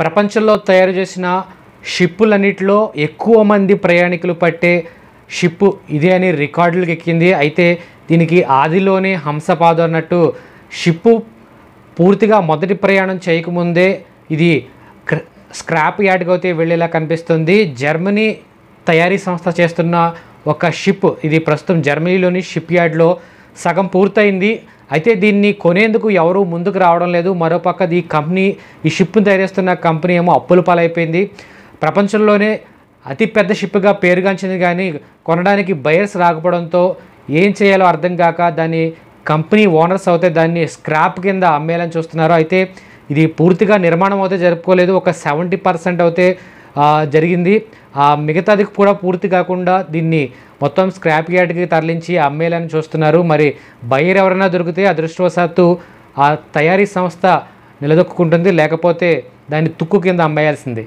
ప్రపంచంలో తయారు చేసిన షిప్పులన్నిటిలో ఎక్కువ మంది ప్రయాణికులు పట్టే షిప్ ఇదే అని రికార్డులకు ఎక్కింది అయితే దీనికి ఆదిలోనే హంసపాదు అన్నట్టు షిప్పు పూర్తిగా మొదటి ప్రయాణం చేయకముందే ఇది స్క్రాప్ యార్డ్కి అయితే వెళ్ళేలా కనిపిస్తుంది జర్మనీ తయారీ సంస్థ చేస్తున్న ఒక షిప్ ఇది ప్రస్తుతం జర్మనీలోని షిప్ యార్డ్లో సగం పూర్తయింది అయితే దీన్ని కొనేందుకు ఎవరూ ముందుకు రావడం లేదు మరోపక్క ఈ కంపెనీ ఈ షిప్ను తయారేస్తున్న కంపెనీ ఏమో అప్పుల పాలైపోయింది ప్రపంచంలోనే అతిపెద్ద షిప్గా పేరుగాంచింది కానీ కొనడానికి బయర్స్ రాకపోవడంతో ఏం చేయాలో అర్థం కాక దాన్ని కంపెనీ ఓనర్స్ అయితే దాన్ని స్క్రాప్ కింద అమ్మేయాలని చూస్తున్నారు అయితే ఇది పూర్తిగా నిర్మాణం అయితే జరుపుకోలేదు ఒక సెవెంటీ పర్సెంట్ అయితే జరిగింది మిగతాది కూడా పూర్తి కాకుండా దీన్ని మొత్తం స్క్రాప్ యార్డ్కి తరలించి అమ్మేలని చూస్తున్నారు మరి బయర్ ఎవరైనా దొరికితే అదృష్టవశాత్తు ఆ తయారీ సంస్థ నిలదొక్కుంటుంది లేకపోతే దాన్ని తుక్కు కింద అమ్మేయాల్సిందే